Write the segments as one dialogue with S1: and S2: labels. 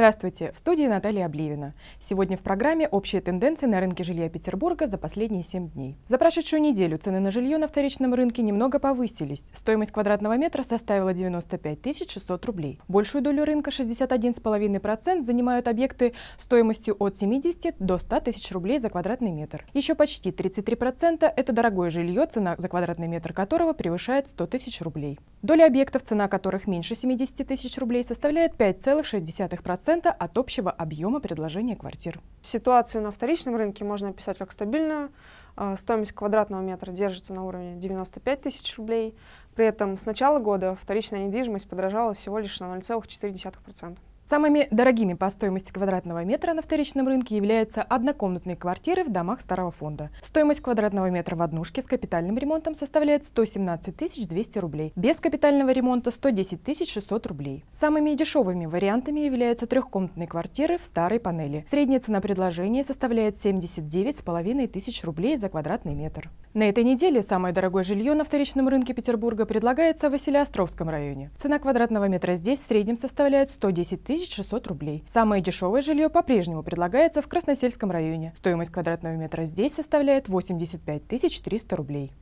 S1: Здравствуйте, в студии Наталья Обливина. Сегодня в программе «Общие тенденции на рынке жилья Петербурга за последние 7 дней». За прошедшую неделю цены на жилье на вторичном рынке немного повысились. Стоимость квадратного метра составила 95 600 рублей. Большую долю рынка, 61,5%, занимают объекты стоимостью от 70 до 100 тысяч рублей за квадратный метр. Еще почти 33% – это дорогое жилье, цена за квадратный метр которого превышает 100 тысяч рублей. Доля объектов, цена которых меньше 70 тысяч рублей, составляет 5,6%. 1% от общего объема предложения квартир.
S2: Ситуацию на вторичном рынке можно описать как стабильную. А, стоимость квадратного метра держится на уровне 95 тысяч рублей. При этом с начала года вторичная недвижимость подорожала всего лишь на 0,4%. Самыми
S1: дорогими по стоимости квадратного метра на вторичном рынке являются однокомнатные квартиры в домах старого фонда. Стоимость квадратного метра в однушке с капитальным ремонтом составляет 117 200 рублей, без капитального ремонта 110 600 рублей. Самыми дешевыми вариантами являются трехкомнатные квартиры в старой панели. Средняя цена предложения составляет 79,5 тысяч рублей за квадратный метр. На этой неделе самое дорогое жилье на вторичном рынке Петербурга предлагается в Василеостровском районе. Цена квадратного метра здесь в среднем составляет 110 тысяч 3600 рублей. Самое дешевое жилье по-прежнему предлагается в Красносельском районе. Стоимость квадратного метра здесь составляет 85 300 рублей.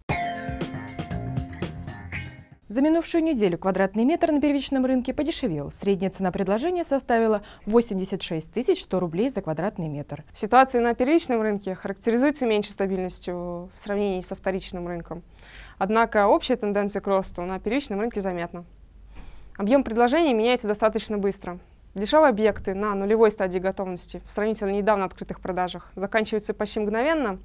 S1: За минувшую неделю квадратный метр на первичном рынке подешевел. Средняя цена предложения составила
S2: 86 100 рублей за
S1: квадратный метр.
S2: Ситуация на первичном рынке характеризуется меньшей стабильностью в сравнении со вторичным рынком. Однако общая тенденция к росту на первичном рынке заметна. Объем предложения меняется достаточно быстро. Дешевые объекты на нулевой стадии готовности в сравнительно недавно открытых продажах заканчиваются почти мгновенно.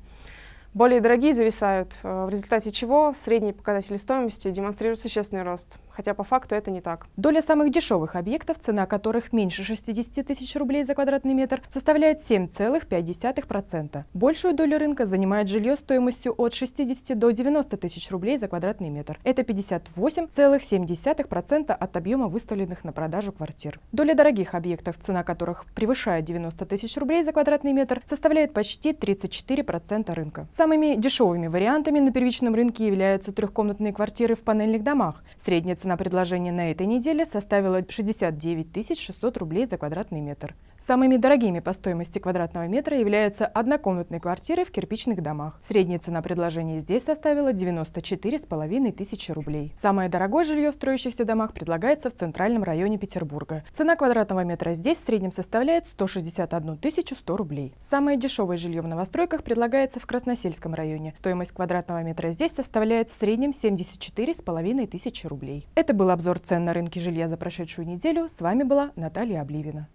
S2: Более дорогие зависают, э, в результате чего средние показатели стоимости демонстрируют существенный рост, хотя по факту это не так. Доля самых дешевых объектов, цена которых меньше 60
S1: тысяч рублей за квадратный метр, составляет 7,5%. Большую долю рынка занимает жилье стоимостью от 60 до 90 тысяч рублей за квадратный метр. Это 58,7% от объема выставленных на продажу квартир. Доля дорогих объектов, цена которых превышает 90 тысяч рублей за квадратный метр, составляет почти 34% рынка. Самыми дешевыми вариантами на первичном рынке являются трехкомнатные квартиры в панельных домах. Средняя цена предложения на этой неделе составила 69 600 рублей за квадратный метр. Самыми дорогими по стоимости квадратного метра являются однокомнатные квартиры в кирпичных домах. Средняя цена предложения здесь составила 94,5 тысячи рублей. Самое дорогое жилье в строящихся домах предлагается в центральном районе Петербурга. Цена квадратного метра здесь в среднем составляет 161 100 рублей. Самое дешевое жилье в новостройках предлагается в Красносельском районе. Стоимость квадратного метра здесь составляет в среднем 74,5 тысячи рублей. Это был обзор цен на рынке жилья за прошедшую неделю. С вами была Наталья Обливина.